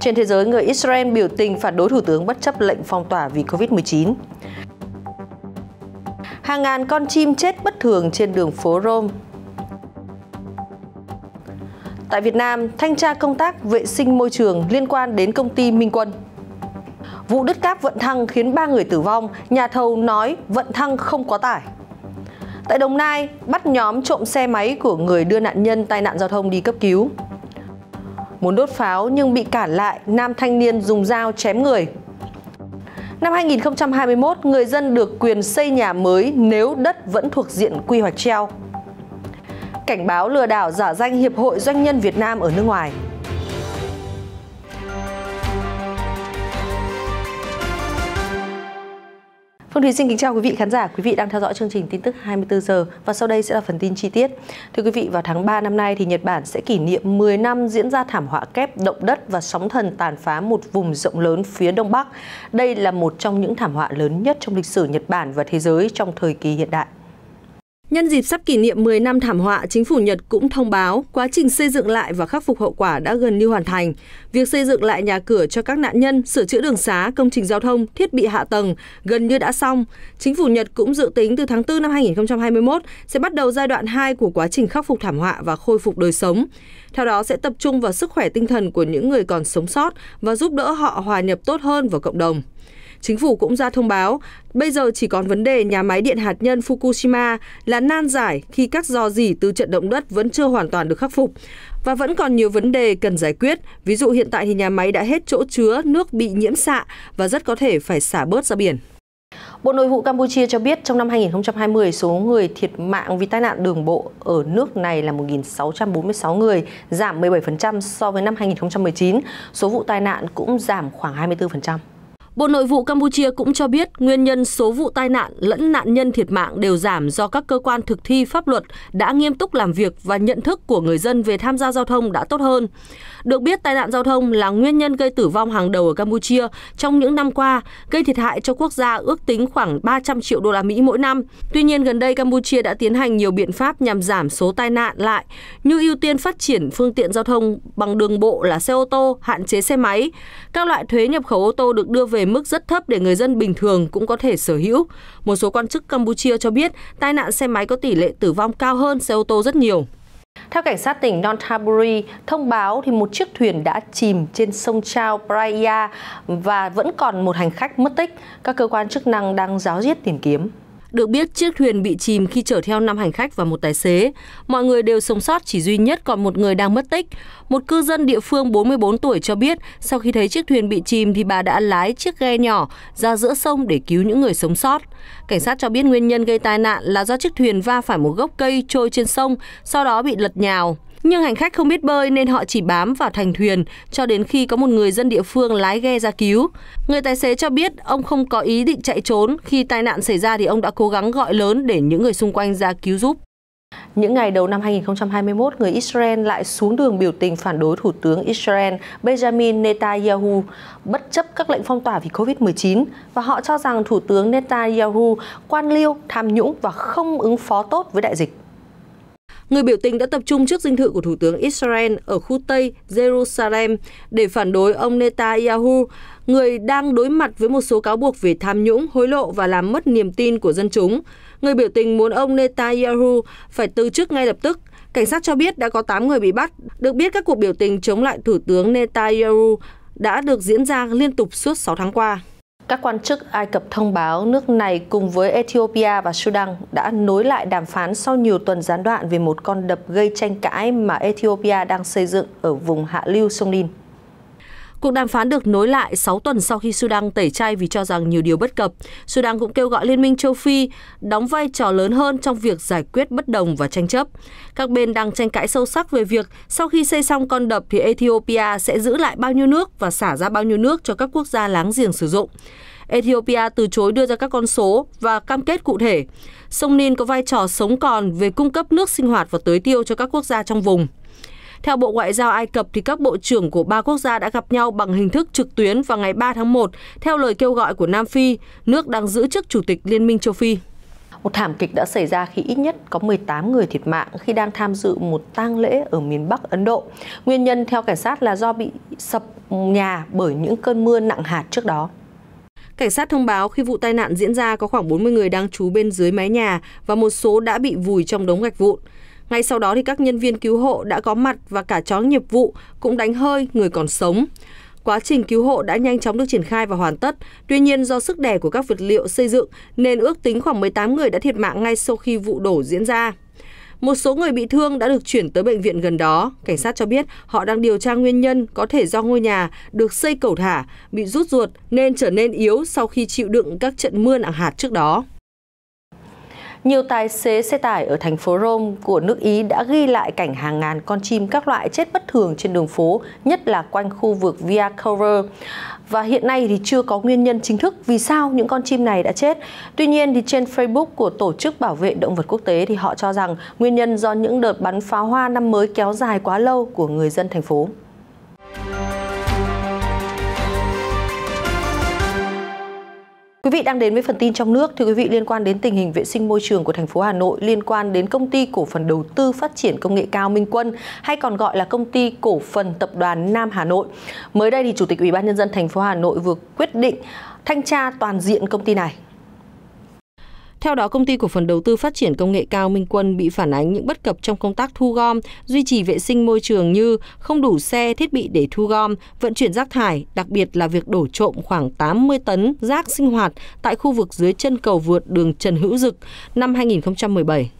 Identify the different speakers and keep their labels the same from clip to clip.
Speaker 1: Trên thế giới, người Israel biểu tình phản đối thủ tướng bất chấp lệnh phong tỏa vì Covid-19. Hàng ngàn con chim chết bất thường trên đường phố Rome. Tại Việt Nam, thanh tra công tác vệ sinh môi trường liên quan đến công ty Minh Quân. Vụ đứt cáp Vận Thăng khiến 3 người tử vong, nhà thầu nói Vận Thăng không quá tải. Tại Đồng Nai, bắt nhóm trộm xe máy của người đưa nạn nhân tai nạn giao thông đi cấp cứu muốn đốt pháo nhưng bị cản lại, nam thanh niên dùng dao chém người. Năm 2021, người dân được quyền xây nhà mới nếu đất vẫn thuộc diện quy hoạch treo. Cảnh báo lừa đảo giả danh Hiệp hội Doanh nhân Việt Nam ở nước ngoài. Phương vâng, Thúy xin kính chào quý vị khán giả. Quý vị đang theo dõi chương trình tin tức 24 giờ và sau đây sẽ là phần tin chi tiết. Thưa quý vị, vào tháng 3 năm nay thì Nhật Bản sẽ kỷ niệm 10 năm diễn ra thảm họa kép động đất và sóng thần tàn phá một vùng rộng lớn phía đông bắc. Đây là một trong những thảm họa lớn nhất trong lịch sử Nhật Bản và thế giới trong thời kỳ hiện đại. Nhân dịp sắp kỷ niệm 10 năm thảm họa, chính phủ Nhật cũng thông báo quá trình xây dựng lại và khắc phục hậu quả đã gần như hoàn thành. Việc xây dựng lại nhà cửa cho các nạn nhân, sửa chữa đường xá, công trình giao thông, thiết bị hạ tầng gần như đã xong. Chính phủ Nhật cũng dự tính từ tháng 4 năm 2021 sẽ bắt đầu giai đoạn 2 của quá trình khắc phục thảm họa và khôi phục đời sống. Theo đó sẽ tập trung vào sức khỏe tinh thần của những người còn sống sót và giúp đỡ họ hòa nhập tốt hơn vào cộng đồng. Chính phủ cũng ra thông báo, bây giờ chỉ còn vấn đề nhà máy điện hạt nhân Fukushima là nan giải khi các do dỉ từ trận động đất vẫn chưa hoàn toàn được khắc phục và vẫn còn nhiều vấn đề cần giải quyết. Ví dụ hiện tại thì nhà máy đã hết chỗ chứa nước bị nhiễm xạ và rất có thể phải xả bớt ra biển. Bộ Nội vụ Campuchia cho biết trong năm 2020, số người thiệt mạng vì tai nạn đường bộ ở nước này là 1.646 người, giảm 17% so với năm 2019. Số vụ tai nạn cũng giảm khoảng 24%. Bộ Nội vụ Campuchia cũng cho biết nguyên nhân số vụ tai nạn lẫn nạn nhân thiệt mạng đều giảm do các cơ quan thực thi pháp luật đã nghiêm túc làm việc và nhận thức của người dân về tham gia giao thông đã tốt hơn. Được biết, tai nạn giao thông là nguyên nhân gây tử vong hàng đầu ở Campuchia trong những năm qua, gây thiệt hại cho quốc gia ước tính khoảng 300 triệu đô la Mỹ mỗi năm. Tuy nhiên, gần đây Campuchia đã tiến hành nhiều biện pháp nhằm giảm số tai nạn lại, như ưu tiên phát triển phương tiện giao thông bằng đường bộ là xe ô tô, hạn chế xe máy. Các loại thuế nhập khẩu ô tô được đưa về mức rất thấp để người dân bình thường cũng có thể sở hữu. Một số quan chức Campuchia cho biết tai nạn xe máy có tỷ lệ tử vong cao hơn xe ô tô rất nhiều. Theo cảnh sát tỉnh Nonthaburi thông báo thì một chiếc thuyền đã chìm trên sông Chao Praia và vẫn còn một hành khách mất tích. Các cơ quan chức năng đang giáo diết tìm kiếm. Được biết, chiếc thuyền bị chìm khi chở theo 5 hành khách và một tài xế. Mọi người đều sống sót chỉ duy nhất còn một người đang mất tích. Một cư dân địa phương 44 tuổi cho biết, sau khi thấy chiếc thuyền bị chìm thì bà đã lái chiếc ghe nhỏ ra giữa sông để cứu những người sống sót. Cảnh sát cho biết nguyên nhân gây tai nạn là do chiếc thuyền va phải một gốc cây trôi trên sông, sau đó bị lật nhào. Nhưng hành khách không biết bơi nên họ chỉ bám vào thành thuyền cho đến khi có một người dân địa phương lái ghe ra cứu. Người tài xế cho biết ông không có ý định chạy trốn. Khi tai nạn xảy ra thì ông đã cố gắng gọi lớn để những người xung quanh ra cứu giúp. Những ngày đầu năm 2021, người Israel lại xuống đường biểu tình phản đối Thủ tướng Israel Benjamin Netanyahu bất chấp các lệnh phong tỏa vì COVID-19 và họ cho rằng Thủ tướng Netanyahu quan liêu, tham nhũng và không ứng phó tốt với đại dịch. Người biểu tình đã tập trung trước dinh thự của Thủ tướng Israel ở khu Tây Jerusalem để phản đối ông Netanyahu, người đang đối mặt với một số cáo buộc về tham nhũng, hối lộ và làm mất niềm tin của dân chúng. Người biểu tình muốn ông Netanyahu phải từ chức ngay lập tức. Cảnh sát cho biết đã có 8 người bị bắt. Được biết các cuộc biểu tình chống lại Thủ tướng Netanyahu đã được diễn ra liên tục suốt 6 tháng qua các quan chức Ai Cập thông báo nước này cùng với Ethiopia và Sudan đã nối lại đàm phán sau nhiều tuần gián đoạn về một con đập gây tranh cãi mà Ethiopia đang xây dựng ở vùng hạ lưu sông Nin. Cuộc đàm phán được nối lại 6 tuần sau khi Sudan tẩy chay vì cho rằng nhiều điều bất cập. Sudan cũng kêu gọi Liên minh châu Phi đóng vai trò lớn hơn trong việc giải quyết bất đồng và tranh chấp. Các bên đang tranh cãi sâu sắc về việc sau khi xây xong con đập thì Ethiopia sẽ giữ lại bao nhiêu nước và xả ra bao nhiêu nước cho các quốc gia láng giềng sử dụng. Ethiopia từ chối đưa ra các con số và cam kết cụ thể. Sông Nin có vai trò sống còn về cung cấp nước sinh hoạt và tưới tiêu cho các quốc gia trong vùng. Theo Bộ Ngoại giao Ai Cập thì các bộ trưởng của ba quốc gia đã gặp nhau bằng hình thức trực tuyến vào ngày 3 tháng 1 theo lời kêu gọi của Nam Phi, nước đang giữ chức chủ tịch Liên minh châu Phi. Một thảm kịch đã xảy ra khi ít nhất có 18 người thiệt mạng khi đang tham dự một tang lễ ở miền Bắc Ấn Độ. Nguyên nhân theo cảnh sát là do bị sập nhà bởi những cơn mưa nặng hạt trước đó. Cảnh sát thông báo khi vụ tai nạn diễn ra có khoảng 40 người đang trú bên dưới mái nhà và một số đã bị vùi trong đống gạch vụn. Ngay sau đó thì các nhân viên cứu hộ đã có mặt và cả chó nghiệp vụ cũng đánh hơi người còn sống. Quá trình cứu hộ đã nhanh chóng được triển khai và hoàn tất. Tuy nhiên do sức đè của các vật liệu xây dựng nên ước tính khoảng 18 người đã thiệt mạng ngay sau khi vụ đổ diễn ra. Một số người bị thương đã được chuyển tới bệnh viện gần đó. Cảnh sát cho biết họ đang điều tra nguyên nhân có thể do ngôi nhà được xây cầu thả, bị rút ruột nên trở nên yếu sau khi chịu đựng các trận mưa nặng hạt trước đó. Nhiều tài xế xe tải ở thành phố Rome của nước Ý đã ghi lại cảnh hàng ngàn con chim các loại chết bất thường trên đường phố, nhất là quanh khu vực Via Cova. Và hiện nay thì chưa có nguyên nhân chính thức vì sao những con chim này đã chết. Tuy nhiên thì trên Facebook của Tổ chức Bảo vệ Động vật Quốc tế thì họ cho rằng nguyên nhân do những đợt bắn pháo hoa năm mới kéo dài quá lâu của người dân thành phố. Quý vị đang đến với phần tin trong nước. thì quý vị, liên quan đến tình hình vệ sinh môi trường của thành phố Hà Nội, liên quan đến công ty cổ phần đầu tư phát triển công nghệ cao Minh Quân, hay còn gọi là công ty cổ phần tập đoàn Nam Hà Nội. Mới đây thì Chủ tịch Ủy ban nhân dân thành phố Hà Nội vừa quyết định thanh tra toàn diện công ty này theo đó, công ty cổ phần đầu tư phát triển công nghệ cao Minh Quân bị phản ánh những bất cập trong công tác thu gom, duy trì vệ sinh môi trường như không đủ xe, thiết bị để thu gom, vận chuyển rác thải, đặc biệt là việc đổ trộm khoảng 80 tấn rác sinh hoạt tại khu vực dưới chân cầu vượt đường Trần Hữu Dực năm 2017.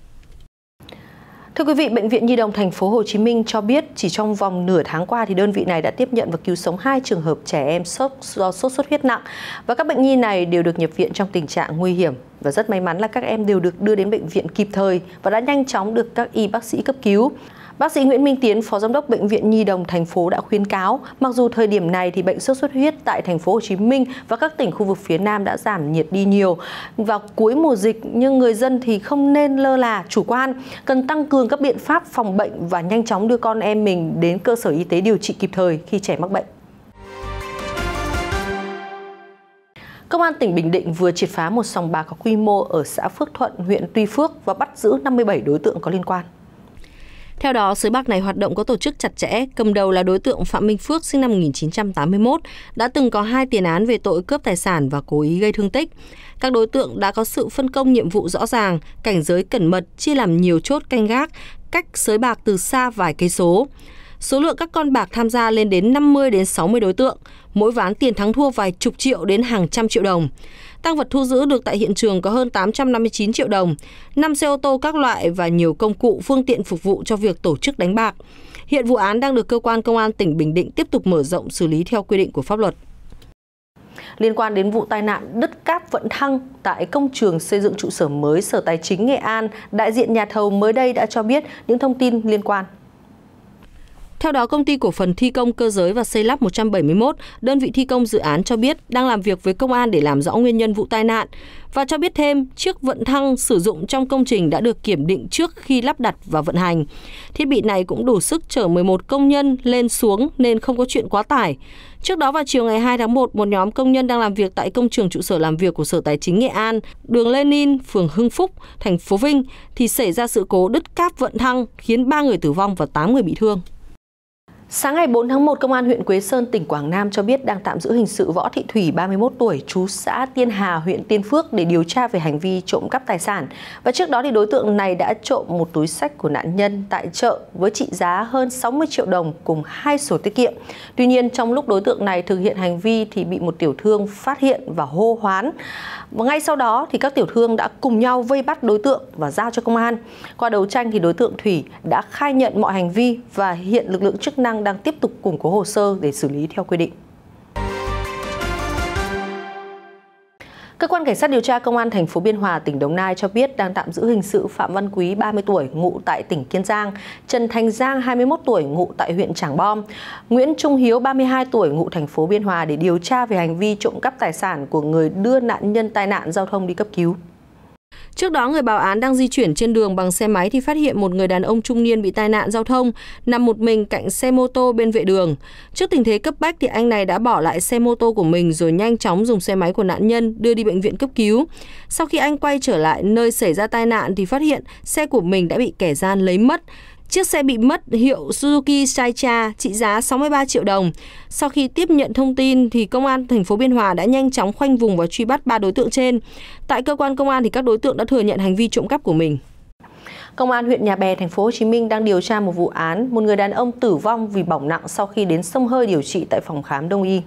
Speaker 1: Thưa quý vị, bệnh viện Nhi đồng thành phố Hồ Chí Minh cho biết chỉ trong vòng nửa tháng qua thì đơn vị này đã tiếp nhận và cứu sống hai trường hợp trẻ em sốt do sốt xuất huyết nặng và các bệnh nhi này đều được nhập viện trong tình trạng nguy hiểm và rất may mắn là các em đều được đưa đến bệnh viện kịp thời và đã nhanh chóng được các y bác sĩ cấp cứu. Bác sĩ Nguyễn Minh Tiến, Phó Giám đốc Bệnh viện Nhi đồng thành phố đã khuyến cáo, mặc dù thời điểm này thì bệnh sốt xuất huyết tại thành phố Hồ Chí Minh và các tỉnh khu vực phía Nam đã giảm nhiệt đi nhiều vào cuối mùa dịch nhưng người dân thì không nên lơ là chủ quan, cần tăng cường các biện pháp phòng bệnh và nhanh chóng đưa con em mình đến cơ sở y tế điều trị kịp thời khi trẻ mắc bệnh. Công an tỉnh Bình Định vừa triệt phá một sòng bạc có quy mô ở xã Phước Thuận, huyện Tuy Phước và bắt giữ 57 đối tượng có liên quan. Theo đó, sới bạc này hoạt động có tổ chức chặt chẽ, cầm đầu là đối tượng Phạm Minh Phước sinh năm 1981, đã từng có hai tiền án về tội cướp tài sản và cố ý gây thương tích. Các đối tượng đã có sự phân công nhiệm vụ rõ ràng, cảnh giới cẩn mật, chia làm nhiều chốt canh gác, cách sới bạc từ xa vài cây số. Số lượng các con bạc tham gia lên đến 50 đến 60 đối tượng, mỗi ván tiền thắng thua vài chục triệu đến hàng trăm triệu đồng. Tăng vật thu giữ được tại hiện trường có hơn 859 triệu đồng, 5 xe ô tô các loại và nhiều công cụ phương tiện phục vụ cho việc tổ chức đánh bạc. Hiện vụ án đang được cơ quan công an tỉnh Bình Định tiếp tục mở rộng xử lý theo quy định của pháp luật liên quan đến vụ tai nạn đứt cáp vận thăng tại công trường xây dựng trụ sở mới Sở Tài chính Nghệ An, đại diện nhà thầu mới đây đã cho biết những thông tin liên quan. Theo đó, công ty cổ phần thi công cơ giới và xây lắp 171, đơn vị thi công dự án cho biết đang làm việc với công an để làm rõ nguyên nhân vụ tai nạn và cho biết thêm chiếc vận thăng sử dụng trong công trình đã được kiểm định trước khi lắp đặt và vận hành. Thiết bị này cũng đủ sức chở 11 công nhân lên xuống nên không có chuyện quá tải. Trước đó vào chiều ngày 2 tháng 1, một nhóm công nhân đang làm việc tại công trường trụ sở làm việc của Sở Tài chính Nghệ An, đường Lenin, phường Hưng Phúc, thành phố Vinh thì xảy ra sự cố đứt cáp vận thăng khiến 3 người tử vong và 8 người bị thương. Sáng ngày 4 tháng 1, Công an huyện Quế Sơn, tỉnh Quảng Nam cho biết đang tạm giữ hình sự Võ Thị Thủy, 31 tuổi, chú xã Tiên Hà, huyện Tiên Phước để điều tra về hành vi trộm cắp tài sản. Và trước đó thì đối tượng này đã trộm một túi sách của nạn nhân tại chợ với trị giá hơn 60 triệu đồng cùng hai sổ tiết kiệm. Tuy nhiên, trong lúc đối tượng này thực hiện hành vi thì bị một tiểu thương phát hiện và hô hoán. Và ngay sau đó thì các tiểu thương đã cùng nhau vây bắt đối tượng và giao cho công an. Qua đấu tranh thì đối tượng Thủy đã khai nhận mọi hành vi và hiện lực lượng chức năng đang tiếp tục củng cố hồ sơ để xử lý theo quy định. Cơ quan Cảnh sát điều tra Công an thành phố Biên Hòa, tỉnh Đồng Nai cho biết đang tạm giữ hình sự Phạm Văn Quý, 30 tuổi, ngụ tại tỉnh Kiên Giang, Trần Thành Giang, 21 tuổi, ngụ tại huyện Trảng Bom, Nguyễn Trung Hiếu, 32 tuổi, ngụ thành phố Biên Hòa để điều tra về hành vi trộm cắp tài sản của người đưa nạn nhân tai nạn giao thông đi cấp cứu. Trước đó, người bảo án đang di chuyển trên đường bằng xe máy thì phát hiện một người đàn ông trung niên bị tai nạn giao thông, nằm một mình cạnh xe mô tô bên vệ đường. Trước tình thế cấp bách thì anh này đã bỏ lại xe mô tô của mình rồi nhanh chóng dùng xe máy của nạn nhân đưa đi bệnh viện cấp cứu. Sau khi anh quay trở lại nơi xảy ra tai nạn thì phát hiện xe của mình đã bị kẻ gian lấy mất. Chiếc xe bị mất hiệu Suzuki Saicha trị giá 63 triệu đồng. Sau khi tiếp nhận thông tin thì công an thành phố Biên Hòa đã nhanh chóng khoanh vùng và truy bắt ba đối tượng trên. Tại cơ quan công an thì các đối tượng đã thừa nhận hành vi trộm cắp của mình. Công an huyện Nhà Bè, thành phố Hồ Chí Minh đang điều tra một vụ án một người đàn ông tử vong vì bỏng nặng sau khi đến sông hơi điều trị tại phòng khám đông y.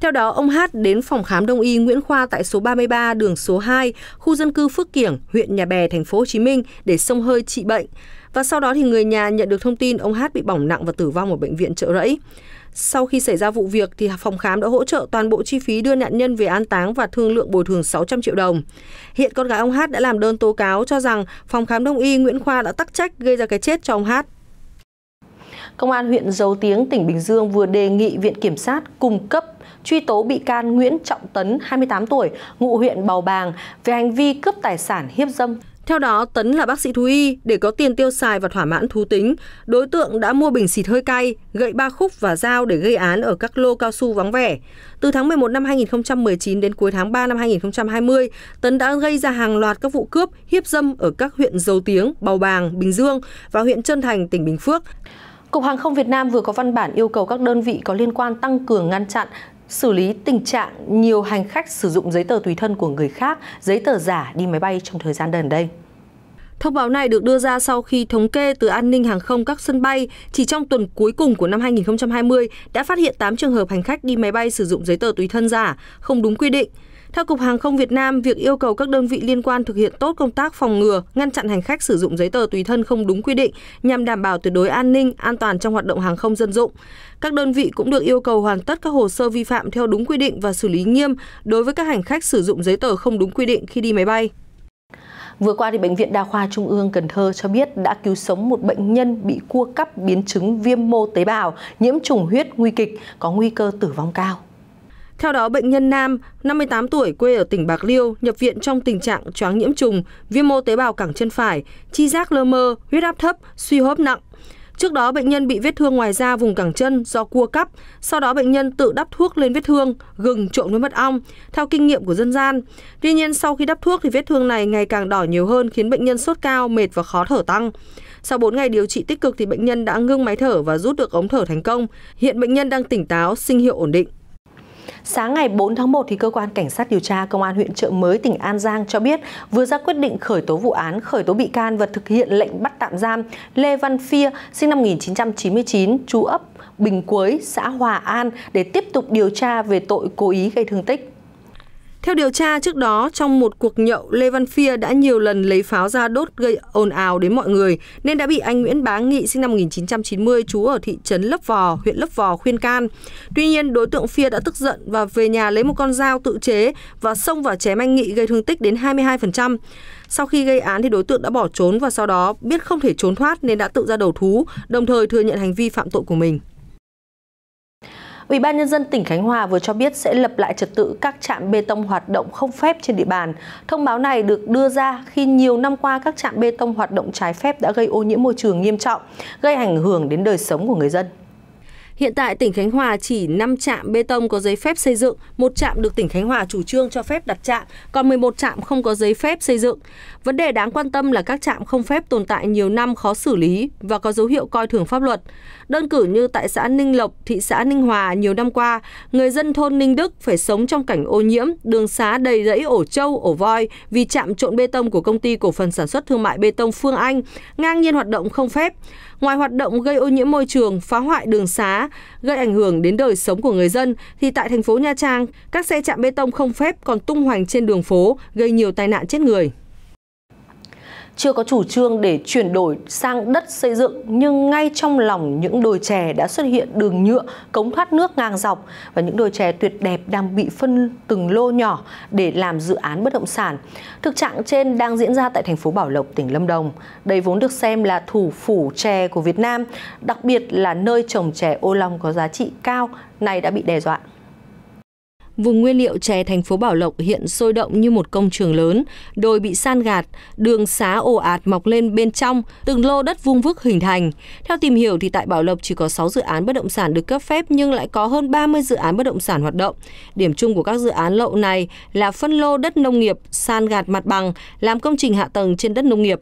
Speaker 1: Theo đó, ông Hát đến phòng khám đông y Nguyễn Khoa tại số 33 đường số 2, khu dân cư Phước Kiểng, huyện Nhà Bè, thành phố Hồ Chí Minh để sông hơi trị bệnh. Và sau đó thì người nhà nhận được thông tin ông Hát bị bỏng nặng và tử vong ở bệnh viện Trợ Rẫy. Sau khi xảy ra vụ việc thì phòng khám đã hỗ trợ toàn bộ chi phí đưa nạn nhân về an táng và thương lượng bồi thường 600 triệu đồng. Hiện con gái ông Hát đã làm đơn tố cáo cho rằng phòng khám đông y Nguyễn Khoa đã tắc trách gây ra cái chết cho ông Hát. Công an huyện Dầu Tiếng, tỉnh Bình Dương vừa đề nghị Viện Kiểm sát cung cấp truy tố bị can Nguyễn Trọng Tấn, 28 tuổi, ngụ huyện Bào Bàng, về hành vi cướp tài sản hiếp dâm. Theo đó, Tấn là bác sĩ thú y, để có tiền tiêu xài và thỏa mãn thú tính, đối tượng đã mua bình xịt hơi cay, gậy ba khúc và dao để gây án ở các lô cao su vắng vẻ. Từ tháng 11 năm 2019 đến cuối tháng 3 năm 2020, Tấn đã gây ra hàng loạt các vụ cướp, hiếp dâm ở các huyện Dầu Tiếng, Bầu Bàng, Bình Dương và huyện Trân Thành, tỉnh Bình Phước. Cục Hàng không Việt Nam vừa có văn bản yêu cầu các đơn vị có liên quan tăng cường ngăn chặn, xử lý tình trạng nhiều hành khách sử dụng giấy tờ tùy thân của người khác, giấy tờ giả đi máy bay trong thời gian gần đây. Thông báo này được đưa ra sau khi thống kê từ an ninh hàng không các sân bay chỉ trong tuần cuối cùng của năm 2020 đã phát hiện 8 trường hợp hành khách đi máy bay sử dụng giấy tờ tùy thân giả, không đúng quy định. Theo Cục Hàng không Việt Nam, việc yêu cầu các đơn vị liên quan thực hiện tốt công tác phòng ngừa, ngăn chặn hành khách sử dụng giấy tờ tùy thân không đúng quy định nhằm đảm bảo tuyệt đối an ninh, an toàn trong hoạt động hàng không dân dụng. Các đơn vị cũng được yêu cầu hoàn tất các hồ sơ vi phạm theo đúng quy định và xử lý nghiêm đối với các hành khách sử dụng giấy tờ không đúng quy định khi đi máy bay. Vừa qua thì bệnh viện Đa khoa Trung ương Cần Thơ cho biết đã cứu sống một bệnh nhân bị cua cắp biến chứng viêm mô tế bào, nhiễm trùng huyết nguy kịch có nguy cơ tử vong cao. Theo đó, bệnh nhân nam, 58 tuổi, quê ở tỉnh Bạc Liêu, nhập viện trong tình trạng choáng nhiễm trùng, viêm mô tế bào cẳng chân phải, chi giác lơ mơ, huyết áp thấp, suy hô hấp nặng. Trước đó, bệnh nhân bị vết thương ngoài da vùng cẳng chân do cua cắp. Sau đó, bệnh nhân tự đắp thuốc lên vết thương, gừng trộn với mật ong, theo kinh nghiệm của dân gian. Tuy nhiên, sau khi đắp thuốc thì vết thương này ngày càng đỏ nhiều hơn, khiến bệnh nhân sốt cao, mệt và khó thở tăng. Sau 4 ngày điều trị tích cực thì bệnh nhân đã ngưng máy thở và rút được ống thở thành công. Hiện bệnh nhân đang tỉnh táo, sinh hiệu ổn định. Sáng ngày 4 tháng 1 thì cơ quan cảnh sát điều tra công an huyện Trợ Mới tỉnh An Giang cho biết vừa ra quyết định khởi tố vụ án, khởi tố bị can và thực hiện lệnh bắt tạm giam Lê Văn Phia sinh năm 1999 trú ấp Bình Quế, xã Hòa An để tiếp tục điều tra về tội cố ý gây thương tích. Theo điều tra, trước đó trong một cuộc nhậu, Lê Văn Phia đã nhiều lần lấy pháo ra đốt gây ồn ào đến mọi người, nên đã bị anh Nguyễn Bá Nghị sinh năm 1990 trú ở thị trấn Lấp Vò, huyện Lấp Vò khuyên can. Tuy nhiên, đối tượng Phia đã tức giận và về nhà lấy một con dao tự chế và xông vào chém anh Nghị gây thương tích đến 22%. Sau khi gây án thì đối tượng đã bỏ trốn và sau đó biết không thể trốn thoát nên đã tự ra đầu thú, đồng thời thừa nhận hành vi phạm tội của mình. Ủy ban nhân dân tỉnh Khánh Hòa vừa cho biết sẽ lập lại trật tự các trạm bê tông hoạt động không phép trên địa bàn. Thông báo này được đưa ra khi nhiều năm qua các trạm bê tông hoạt động trái phép đã gây ô nhiễm môi trường nghiêm trọng, gây ảnh hưởng đến đời sống của người dân. Hiện tại tỉnh Khánh Hòa chỉ 5 trạm bê tông có giấy phép xây dựng, một trạm được tỉnh Khánh Hòa chủ trương cho phép đặt trạm, còn 11 trạm không có giấy phép xây dựng. Vấn đề đáng quan tâm là các trạm không phép tồn tại nhiều năm khó xử lý và có dấu hiệu coi thường pháp luật. Đơn cử như tại xã Ninh Lộc, thị xã Ninh Hòa nhiều năm qua, người dân thôn Ninh Đức phải sống trong cảnh ô nhiễm, đường xá đầy rẫy ổ trâu, ổ voi vì trạm trộn bê tông của công ty cổ phần sản xuất thương mại bê tông Phương Anh ngang nhiên hoạt động không phép. Ngoài hoạt động gây ô nhiễm môi trường, phá hoại đường xá, gây ảnh hưởng đến đời sống của người dân, thì tại thành phố Nha Trang, các xe chạm bê tông không phép còn tung hoành trên đường phố, gây nhiều tai nạn chết người chưa có chủ trương để chuyển đổi sang đất xây dựng nhưng ngay trong lòng những đồi chè đã xuất hiện đường nhựa cống thoát nước ngang dọc và những đồi chè tuyệt đẹp đang bị phân từng lô nhỏ để làm dự án bất động sản. Thực trạng trên đang diễn ra tại thành phố Bảo Lộc, tỉnh Lâm Đồng. Đây vốn được xem là thủ phủ chè của Việt Nam, đặc biệt là nơi trồng chè ô long có giá trị cao, nay đã bị đe dọa. Vùng nguyên liệu chè thành phố Bảo Lộc hiện sôi động như một công trường lớn, đồi bị san gạt, đường xá ồ ạt mọc lên bên trong, từng lô đất vung vức hình thành. Theo tìm hiểu thì tại Bảo Lộc chỉ có 6 dự án bất động sản được cấp phép nhưng lại có hơn 30 dự án bất động sản hoạt động. Điểm chung của các dự án lậu này là phân lô đất nông nghiệp san gạt mặt bằng, làm công trình hạ tầng trên đất nông nghiệp.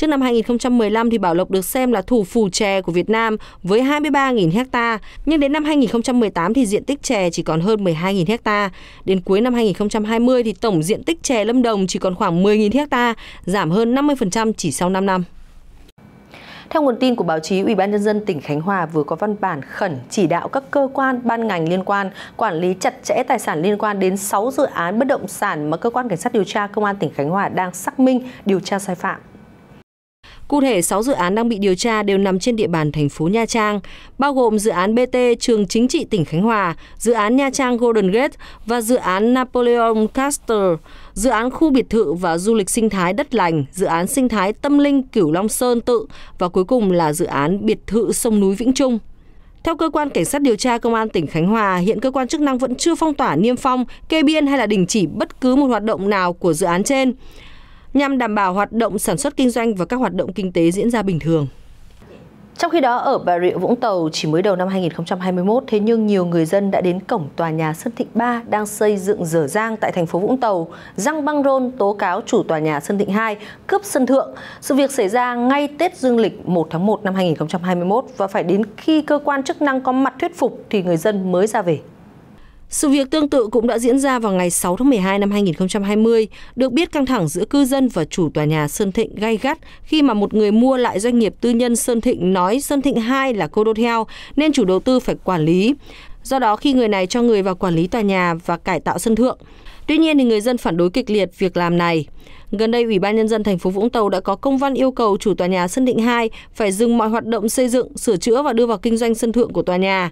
Speaker 1: Trước năm 2015 thì Bảo Lộc được xem là thủ phủ chè của Việt Nam với 23.000 ha, nhưng đến năm 2018 thì diện tích chè chỉ còn hơn 12.000 ha. Đến cuối năm 2020 thì tổng diện tích chè Lâm Đồng chỉ còn khoảng 10.000 ha, giảm hơn 50% chỉ sau 5 năm. Theo nguồn tin của báo chí, Ủy ban nhân dân tỉnh Khánh Hòa vừa có văn bản khẩn chỉ đạo các cơ quan, ban ngành liên quan quản lý chặt chẽ tài sản liên quan đến 6 dự án bất động sản mà cơ quan cảnh sát điều tra công an tỉnh Khánh Hòa đang xác minh điều tra sai phạm. Cụ thể, 6 dự án đang bị điều tra đều nằm trên địa bàn thành phố Nha Trang, bao gồm dự án BT Trường Chính trị tỉnh Khánh Hòa, dự án Nha Trang Golden Gate và dự án Napoleon Castle, dự án khu biệt thự và du lịch sinh thái đất lành, dự án sinh thái tâm linh Cửu Long Sơn Tự và cuối cùng là dự án biệt thự sông núi Vĩnh Trung. Theo cơ quan cảnh sát điều tra công an tỉnh Khánh Hòa, hiện cơ quan chức năng vẫn chưa phong tỏa niêm phong, kê biên hay là đình chỉ bất cứ một hoạt động nào của dự án trên nhằm đảm bảo hoạt động sản xuất kinh doanh và các hoạt động kinh tế diễn ra bình thường. Trong khi đó, ở Bà Rịa Vũng Tàu chỉ mới đầu năm 2021, thế nhưng nhiều người dân đã đến cổng tòa nhà Sơn Thịnh 3 đang xây dựng dở dang tại thành phố Vũng Tàu, răng băng rôn tố cáo chủ tòa nhà Sơn Thịnh 2 cướp sân thượng. Sự việc xảy ra ngay Tết Dương lịch 1 tháng 1 năm 2021 và phải đến khi cơ quan chức năng có mặt thuyết phục thì người dân mới ra về. Sự việc tương tự cũng đã diễn ra vào ngày 6 tháng 12 năm 2020, được biết căng thẳng giữa cư dân và chủ tòa nhà Sơn Thịnh gay gắt khi mà một người mua lại doanh nghiệp tư nhân Sơn Thịnh nói Sơn Thịnh 2 là Codotel nên chủ đầu tư phải quản lý. Do đó khi người này cho người vào quản lý tòa nhà và cải tạo sân thượng. Tuy nhiên thì người dân phản đối kịch liệt việc làm này. Gần đây, Ủy ban Nhân dân thành phố Vũng Tàu đã có công văn yêu cầu chủ tòa nhà Sơn Thịnh 2 phải dừng mọi hoạt động xây dựng, sửa chữa và đưa vào kinh doanh sân thượng của tòa nhà.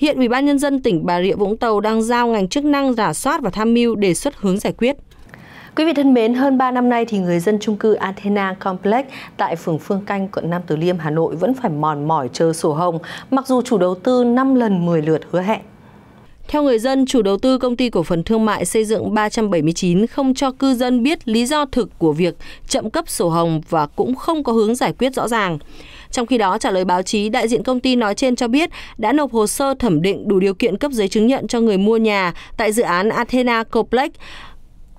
Speaker 1: Hiện Ủy ban nhân dân tỉnh Bà Rịa Vũng Tàu đang giao ngành chức năng giả soát và tham mưu đề xuất hướng giải quyết. Quý vị thân mến, hơn 3 năm nay thì người dân chung cư Athena Complex tại phường Phương Canh, quận Nam Từ Liêm, Hà Nội vẫn phải mòn mỏi chờ sổ hồng, mặc dù chủ đầu tư 5 lần 10 lượt hứa hẹn. Theo người dân, chủ đầu tư công ty cổ phần thương mại xây dựng 379 không cho cư dân biết lý do thực của việc chậm cấp sổ hồng và cũng không có hướng giải quyết rõ ràng. Trong khi đó, trả lời báo chí, đại diện công ty nói trên cho biết đã nộp hồ sơ thẩm định đủ điều kiện cấp giấy chứng nhận cho người mua nhà tại dự án Athena Complex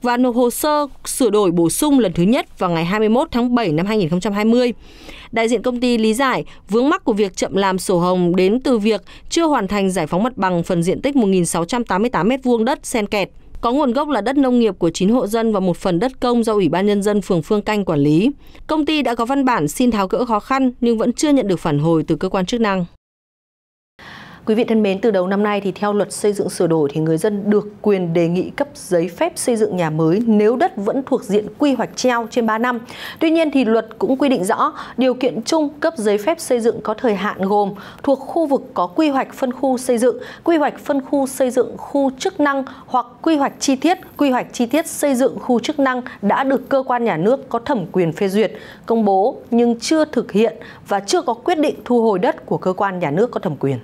Speaker 1: và nộp hồ sơ sửa đổi bổ sung lần thứ nhất vào ngày 21 tháng 7 năm 2020. Đại diện công ty lý giải vướng mắc của việc chậm làm sổ hồng đến từ việc chưa hoàn thành giải phóng mặt bằng phần diện tích 1.688 m2 đất sen kẹt có nguồn gốc là đất nông nghiệp của 9 hộ dân và một phần đất công do Ủy ban Nhân dân phường Phương Canh quản lý. Công ty đã có văn bản xin tháo gỡ khó khăn nhưng vẫn chưa nhận được phản hồi từ cơ quan chức năng. Quý vị thân mến, từ đầu năm nay thì theo luật xây dựng sửa đổi thì người dân được quyền đề nghị cấp giấy phép xây dựng nhà mới nếu đất vẫn thuộc diện quy hoạch treo trên 3 năm. Tuy nhiên thì luật cũng quy định rõ điều kiện chung cấp giấy phép xây dựng có thời hạn gồm thuộc khu vực có quy hoạch phân khu xây dựng, quy hoạch phân khu xây dựng khu chức năng hoặc quy hoạch chi tiết, quy hoạch chi tiết xây dựng khu chức năng đã được cơ quan nhà nước có thẩm quyền phê duyệt, công bố nhưng chưa thực hiện và chưa có quyết định thu hồi đất của cơ quan nhà nước có thẩm quyền.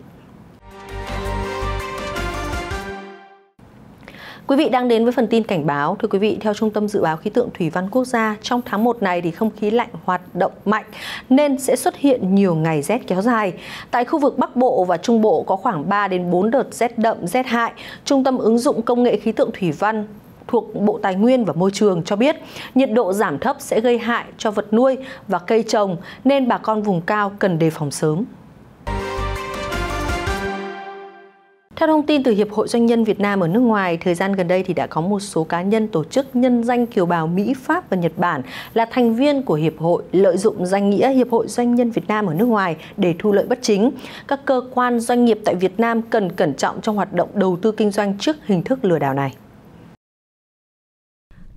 Speaker 1: Quý vị đang đến với phần tin cảnh báo. Thưa quý vị, theo Trung tâm Dự báo Khí tượng Thủy văn Quốc gia, trong tháng 1 này thì không khí lạnh hoạt động mạnh nên sẽ xuất hiện nhiều ngày rét kéo dài. Tại khu vực Bắc Bộ và Trung Bộ có khoảng 3 đến 4 đợt rét đậm, rét hại. Trung tâm ứng dụng công nghệ khí tượng thủy văn thuộc Bộ Tài nguyên và Môi trường cho biết nhiệt độ giảm thấp sẽ gây hại cho vật nuôi và cây trồng nên bà con vùng cao cần đề phòng sớm. Theo thông tin từ Hiệp hội Doanh nhân Việt Nam ở nước ngoài, thời gian gần đây thì đã có một số cá nhân tổ chức nhân danh kiều bào Mỹ, Pháp và Nhật Bản là thành viên của Hiệp hội lợi dụng danh nghĩa Hiệp hội Doanh nhân Việt Nam ở nước ngoài để thu lợi bất chính. Các cơ quan doanh nghiệp tại Việt Nam cần cẩn trọng trong hoạt động đầu tư kinh doanh trước hình thức lừa đảo này.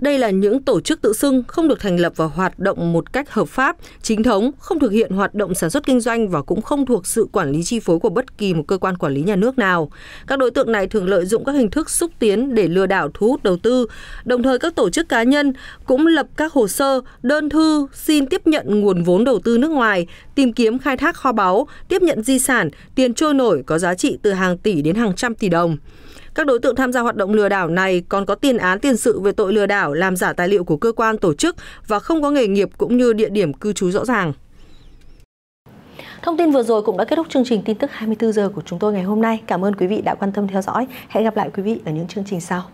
Speaker 1: Đây là những tổ chức tự xưng không được thành lập và hoạt động một cách hợp pháp, chính thống, không thực hiện hoạt động sản xuất kinh doanh và cũng không thuộc sự quản lý chi phối của bất kỳ một cơ quan quản lý nhà nước nào. Các đối tượng này thường lợi dụng các hình thức xúc tiến để lừa đảo thu hút đầu tư. Đồng thời các tổ chức cá nhân cũng lập các hồ sơ, đơn thư xin tiếp nhận nguồn vốn đầu tư nước ngoài, tìm kiếm khai thác kho báu, tiếp nhận di sản, tiền trôi nổi có giá trị từ hàng tỷ đến hàng trăm tỷ đồng. Các đối tượng tham gia hoạt động lừa đảo này còn có tiền án tiền sự về tội lừa đảo làm giả tài liệu của cơ quan tổ chức và không có nghề nghiệp cũng như địa điểm cư trú rõ ràng. Thông tin vừa rồi cũng đã kết thúc chương trình tin tức 24 giờ của chúng tôi ngày hôm nay. Cảm ơn quý vị đã quan tâm theo dõi. Hẹn gặp lại quý vị ở những chương trình sau.